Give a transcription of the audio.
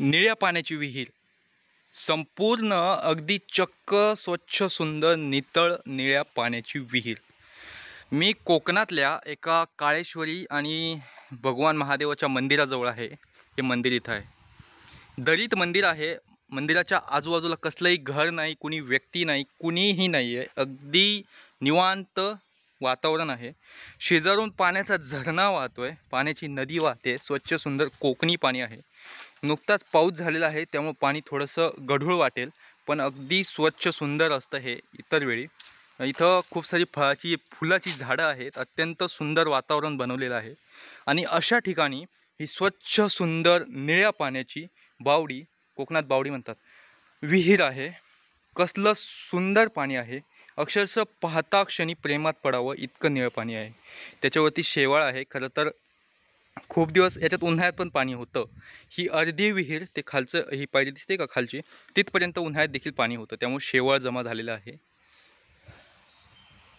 निळ्या पाण्याची विहीर संपूर्ण अगदी चक्क स्वच्छ सुंदर नितळ निळ्या पाण्याची विहीर मी कोकणातल्या एका काळेश्वरी आणि भगवान महादेवाच्या मंदिराजवळ आहे हे मंदिर इथं आहे दलित मंदिर आहे मंदिराच्या आजूबाजूला कसलंही घर नाही कुणी व्यक्ती नाही कुणीही नाही आहे अगदी निवांत वातावरण आहे शेजारून पाण्याचा झरणा वाहतो आहे पाण्याची नदी वाहते स्वच्छ सुंदर कोकणी पाणी आहे नुकताच पाऊस झालेला आहे त्यामुळे पाणी थोडंसं गढूळ वाटेल पण अगदी स्वच्छ सुंदर असतं हे इतर वेळी इथं खूप सारी फळाची फुलाची झाडं आहेत अत्यंत सुंदर वातावरण बनवलेलं आहे आणि अशा ठिकाणी ही स्वच्छ सुंदर निळ्या पाण्याची बावडी कोकणात बावडी म्हणतात विहीर आहे कसलं सुंदर पाणी आहे अक्षरशः पाहता क्षणी प्रेमात पडावं इतकं निळं पाणी आहे त्याच्यावरती शेवाळ आहे खरं तर खूप दिवस याच्यात उन्हाळ्यात पण पाणी होतं ही अर्धी विहीर ते खालचं ही पाहिजे दिसते का खालची तिथपर्यंत उन्हाळ्यात देखील पाणी होतं त्यामुळे शेवाळ जमा झालेलं आहे